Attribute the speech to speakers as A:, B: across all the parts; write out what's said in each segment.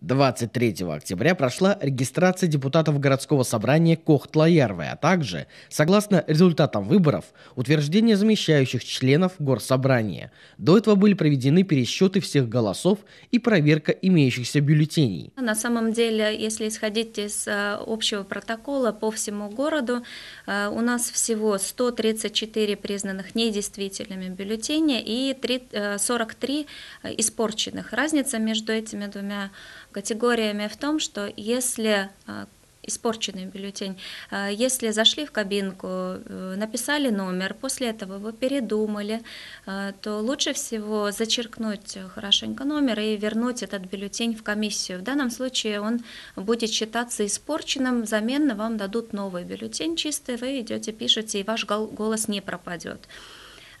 A: 23 октября прошла регистрация депутатов городского собрания Кохтла-Ярвы, а также, согласно результатам выборов, утверждение замещающих членов горсобрания. До этого были проведены пересчеты всех голосов и проверка имеющихся бюллетеней.
B: На самом деле, если исходить из э, общего протокола по всему городу, э, у нас всего 134 признанных недействительными бюллетеня и 43 э, испорченных. Разница между этими двумя категориями в том, что если а, испорченный бюллетень. А, если зашли в кабинку, э, написали номер, после этого вы передумали, а, то лучше всего зачеркнуть хорошенько номер и вернуть этот бюллетень в комиссию. В данном случае он будет считаться испорченным, заменно вам дадут новый бюллетень чистый, вы идете, пишете, и ваш голос не пропадет.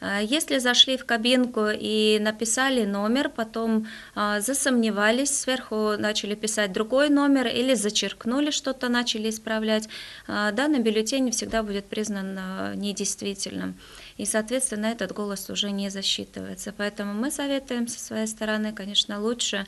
B: А, если зашли в кабинку и написали номер, потом а, засомневались, сверху начали писать другой номер или зачеркнули что-то, начали исправлять, а, данный бюллетень всегда будет признан недействительным. И, соответственно, этот голос уже не засчитывается. Поэтому мы советуем со своей стороны, конечно, лучше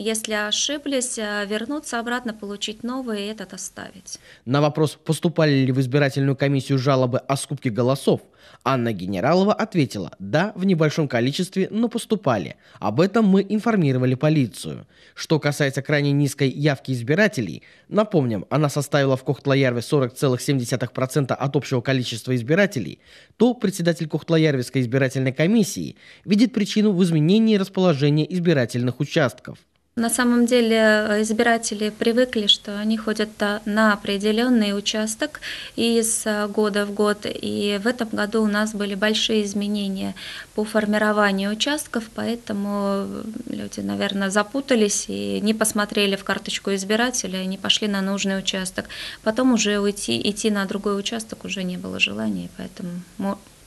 B: если ошиблись, э, вернуться обратно, получить новые и этот оставить.
A: На вопрос, поступали ли в избирательную комиссию жалобы о скупке голосов, Анна Генералова ответила, да, в небольшом количестве, но поступали. Об этом мы информировали полицию. Что касается крайне низкой явки избирателей, напомним, она составила в Кохтлоярве 40,7% от общего количества избирателей, то председатель Кохтлоярвской избирательной комиссии видит причину в изменении расположения избирательных участков.
B: На самом деле э, избиратели привыкли, что они ходят на определенный участок из э, года в год. И в этом году у нас были большие изменения по формированию участков, поэтому э, люди, наверное, запутались и не посмотрели в карточку избирателя, и не пошли на нужный участок. Потом уже уйти, идти
A: на другой участок уже не было желания, поэтому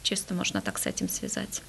A: чисто можно так с этим связать.